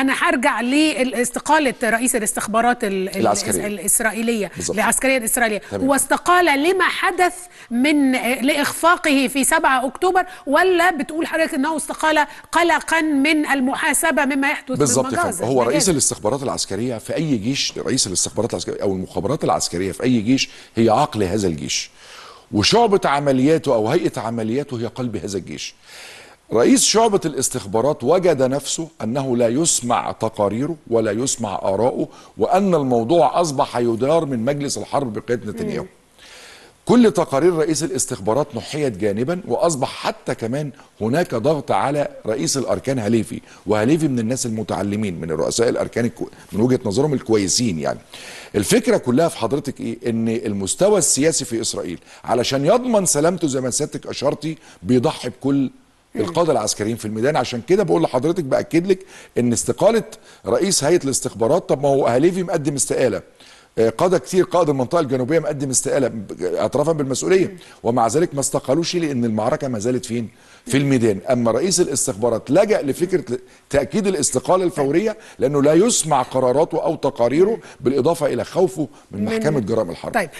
انا هرجع لاستقاله رئيس الاستخبارات العسكرية. الاسرائيليه العسكريه الاسرائيليه واستقال لما حدث من لاخفاقه في 7 اكتوبر ولا بتقول حضرتك انه استقال قلقا من المحاسبه مما يحدث بالظبط هو رئيس الاستخبارات العسكريه في اي جيش رئيس الاستخبارات العسكريه او المخابرات العسكريه في اي جيش هي عقل هذا الجيش وشعبة عملياته أو هيئة عملياته هي قلب هذا الجيش رئيس شعبة الاستخبارات وجد نفسه أنه لا يسمع تقاريره ولا يسمع آراؤه وأن الموضوع أصبح يدار من مجلس الحرب بقيادة نتنياهو كل تقارير رئيس الاستخبارات نحيت جانبا وأصبح حتى كمان هناك ضغط على رئيس الأركان هليفي وهليفي من الناس المتعلمين من الرؤساء الأركان الكو... من وجهة نظرهم الكويسين يعني الفكرة كلها في حضرتك إيه إن المستوى السياسي في إسرائيل علشان يضمن سلامته زي ما سيادتك أشرتي بيضحي بكل القاده العسكريين في الميدان عشان كده بقول لحضرتك باكد لك ان استقاله رئيس هيئه الاستخبارات طب ما هو هليفي مقدم استقاله آه، قادة كتير قائد المنطقة الجنوبية مقدم استقالة اعترافا بالمسؤولية ومع ذلك ما استقالوش لأن المعركة ما زالت فين؟ في الميدان أما رئيس الاستخبارات لجأ لفكرة تأكيد الاستقالة الفورية لأنه لا يسمع قراراته أو تقاريره بالإضافة إلى خوفه من محكمة جرائم الحرب طيب.